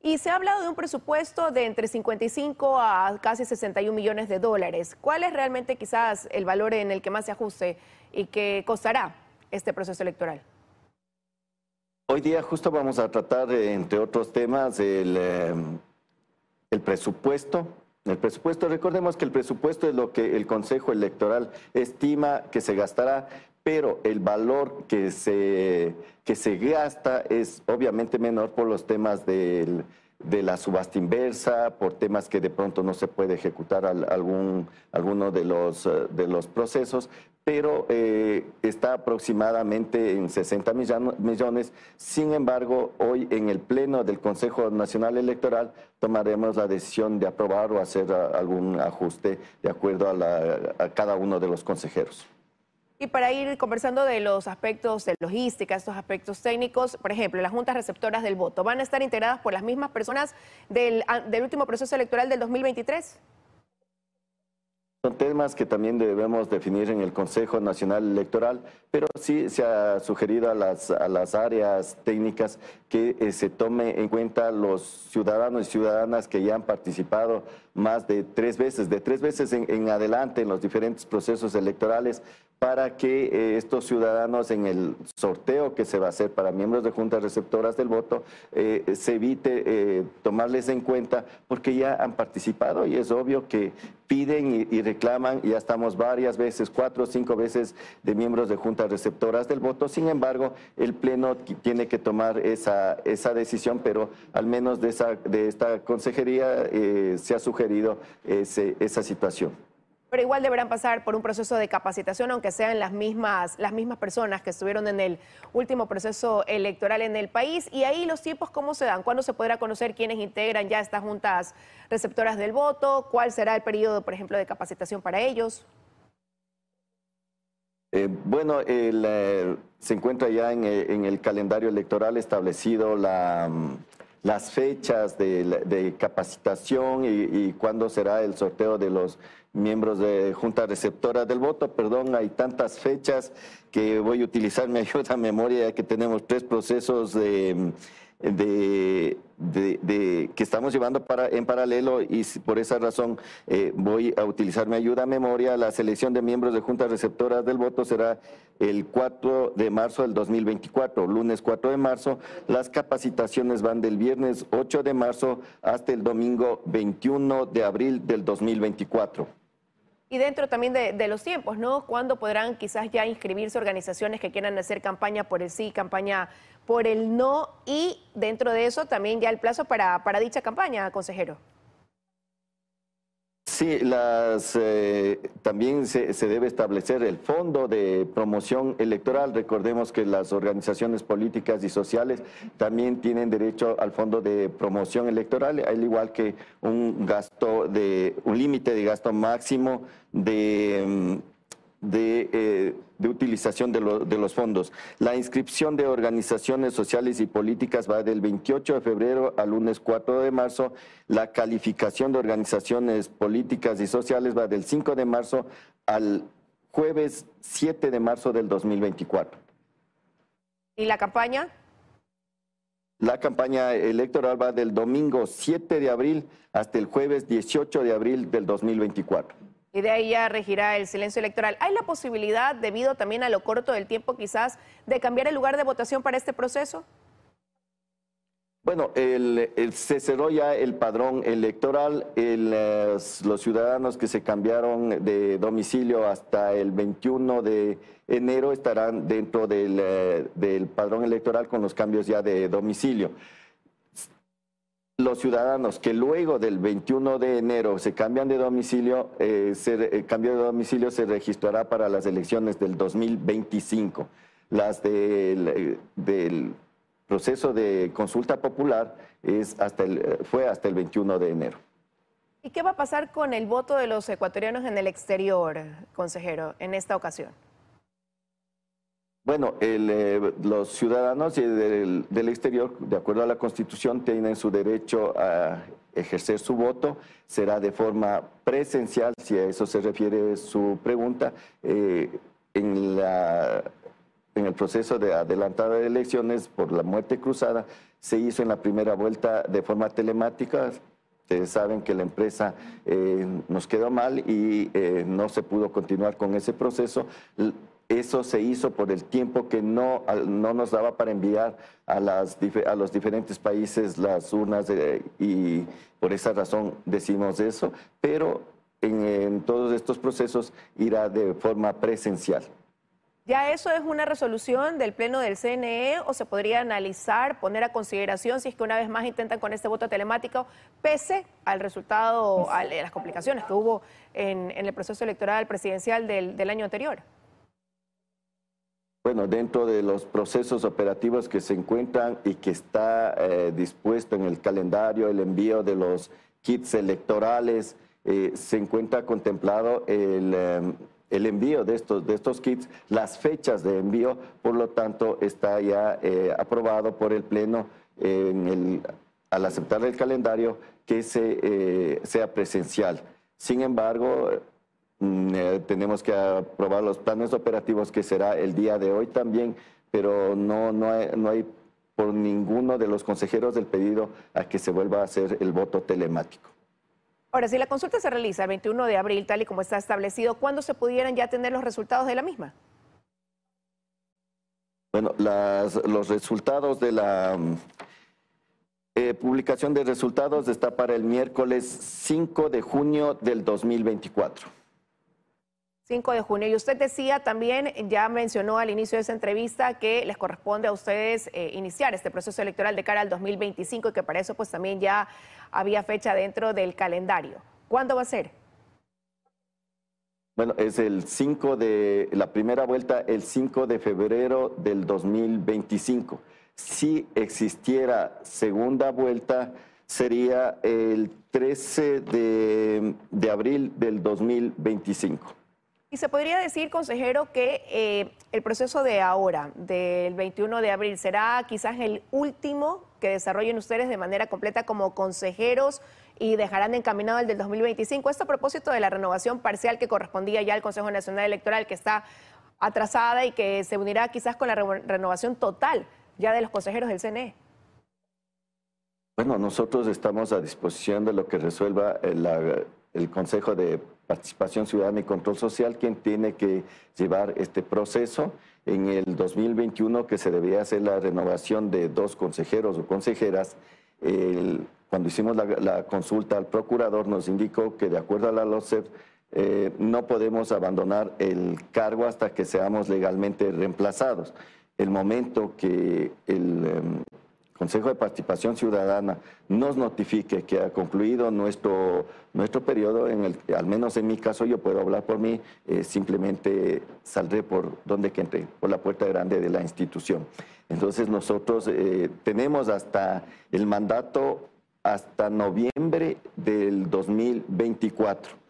Y se ha hablado de un presupuesto de entre 55 a casi 61 millones de dólares. ¿Cuál es realmente quizás el valor en el que más se ajuste y qué costará este proceso electoral? Hoy día justo vamos a tratar, eh, entre otros temas, el, eh, el presupuesto el presupuesto, recordemos que el presupuesto es lo que el Consejo Electoral estima que se gastará, pero el valor que se, que se gasta es obviamente menor por los temas del de la subasta inversa, por temas que de pronto no se puede ejecutar algún, alguno de los, eh, de los procesos, pero eh, está aproximadamente en 60 millones. Sin embargo, hoy en el Pleno del Consejo Nacional Electoral tomaremos la decisión de aprobar o hacer ah, algún ajuste de acuerdo a cada uno de los consejeros. Y para ir conversando de los aspectos de logística, estos aspectos técnicos, por ejemplo, las juntas receptoras del voto, ¿van a estar integradas por las mismas personas del, ah, del último proceso electoral del 2023? Son temas que también debemos definir en el Consejo Nacional Electoral, pero sí se ha sugerido a las, a las áreas técnicas que eh, se tome en cuenta los ciudadanos y ciudadanas que ya han participado más de tres veces, de tres veces en, adelante en los diferentes procesos electorales, para que eh, estos ciudadanos en el sorteo que se va a hacer para miembros de juntas receptoras del voto, eh, se evite tomarles en cuenta porque ya han participado y es obvio que piden y, reclaman, y ya estamos varias veces, cuatro o cinco veces de miembros de juntas receptoras del voto. Sin embargo, el Pleno tiene que tomar esa, esa decisión, pero al menos de, esa, de esta consejería eh, se ha sugerido esa situación. Pero igual deberán pasar por un proceso de capacitación, aunque sean las mismas, las mismas personas que estuvieron en el último proceso electoral en el país. Y ahí los tiempos, ¿cómo se dan? ¿Cuándo se podrá conocer quiénes integran ya estas juntas receptoras del voto? ¿Cuál será el periodo, por ejemplo, de capacitación para ellos? Eh, bueno, eh, se encuentra ya eh, en, el calendario electoral establecido mm, las fechas de, capacitación y, cuándo será el sorteo de los miembros de Junta Receptora del Voto. Perdón, hay tantas fechas que voy a utilizar mi ayuda a memoria, ya que tenemos tres procesos de... que estamos llevando para, en paralelo y por esa razón eh, voy a utilizar mi ayuda a memoria. La selección de miembros de Junta Receptora del voto será el 4 de marzo del 2024, lunes 4 de marzo. Las capacitaciones van del viernes 8 de marzo hasta el domingo 21 de abril del 2024. Y dentro también de, los tiempos, ¿no? ¿Cuándo podrán quizás ya inscribirse organizaciones que quieran hacer campaña por el sí, campaña por el no? Y dentro de eso también ya el plazo para, para dicha campaña, consejero. Sí, las, eh, también se, se, debe establecer el fondo de promoción electoral. Recordemos que las organizaciones políticas y sociales también tienen derecho al fondo de promoción electoral, al igual que un gasto de un límite de gasto máximo de mm, eh, de, utilización de, de, los fondos. La inscripción de organizaciones sociales y políticas va del 28 de febrero al lunes 4 de marzo. La calificación de organizaciones políticas y sociales va del 5 de marzo al jueves 7 de marzo del 2024. ¿Y la campaña? La campaña electoral va del domingo 7 de abril hasta el jueves 18 de abril del 2024 y de ahí ya regirá el silencio electoral. ¿Hay la posibilidad, debido también a lo corto del tiempo quizás, de cambiar el lugar de votación para este proceso? Bueno, el, se cerró ya el padrón electoral. los ciudadanos que se cambiaron de domicilio hasta el 21 de enero estarán dentro eh, del padrón electoral con los cambios ya de domicilio los ciudadanos que luego del 21 de enero se cambian de domicilio, el eh, eh, cambio de domicilio se registrará para las elecciones del 2025. Las eh, del, proceso de consulta popular es hasta el, fue hasta el 21 de enero. ¿Y qué va a pasar con el voto de los ecuatorianos en el exterior, consejero, en esta ocasión? Bueno, el, eh, los ciudadanos del, del, exterior, de acuerdo a la Constitución, tienen su derecho a ejercer su voto. Será de forma presencial, si a eso se refiere su pregunta, eh, en, el proceso de adelantada de elecciones por la muerte cruzada. Se hizo en la primera vuelta de forma telemática, Ustedes saben que la empresa eh, nos quedó mal y no se pudo continuar con ese proceso. Eso se hizo por el tiempo que no, nos daba para enviar a, los diferentes países las urnas y por esa razón decimos eso, pero en, todos estos procesos irá de forma presencial. ¿Ya eso es una resolución del Pleno del CNE o se podría analizar, poner a consideración si es que una vez más intentan con este voto telemático, pese al resultado, a las complicaciones que hubo en, el proceso electoral presidencial del año anterior? bueno, dentro de los procesos operativos que se encuentran y que está eh, dispuesto en el calendario el envío de los kits electorales, eh, se encuentra contemplado eh, el, envío de estos, de estos kits, las fechas de envío, por lo tanto está ya aprobado por el Pleno al aceptar el calendario que se, sea presencial. Sin embargo, Mm, eh, tenemos que aprobar los planes operativos que será el día de hoy también, pero no, hay, por ninguno de los consejeros del pedido a que se vuelva a hacer el voto telemático. Ahora, si la consulta se realiza el 21 de abril, tal y como está establecido, ¿cuándo se pudieran ya tener los resultados de la misma? Bueno, los resultados de la mm, eh, publicación de resultados está para el miércoles 5 de junio del 2024. 5 de junio. Y usted decía también, ya mencionó al inicio de esa entrevista, que les corresponde a ustedes eh, iniciar este proceso electoral de cara al 2025 y que para eso pues también ya había fecha dentro del calendario. ¿Cuándo va a ser? Bueno, es el 5 de, la primera vuelta el 5 de febrero del 2025. Si existiera segunda vuelta, sería el 13 de abril del 2025. Y se podría decir, consejero, que eh, el proceso de ahora, del 21 de abril, será quizás el último que desarrollen ustedes de manera completa como consejeros y dejarán encaminado el del 2025. Esto a propósito de la renovación parcial que correspondía ya al Consejo Nacional Electoral, que está atrasada y que se unirá quizás con la renovación total ya de los consejeros del CNE. Bueno, nosotros estamos a disposición de lo que resuelva la el Consejo de Participación Ciudadana y Control Social quien tiene que llevar este proceso. En el 2021, que se debía hacer la renovación de dos consejeros o consejeras, cuando hicimos la, consulta al procurador nos indicó que de acuerdo a la LOCEF, eh, no podemos abandonar el cargo hasta que seamos legalmente reemplazados. El momento que el... Em, Consejo de Participación Ciudadana nos notifique que ha concluido nuestro, nuestro periodo, en el, al menos en mi caso yo puedo hablar por mí, eh, simplemente saldré por donde que entré, por la puerta grande de la institución. Entonces nosotros eh, tenemos hasta el mandato hasta noviembre del 2024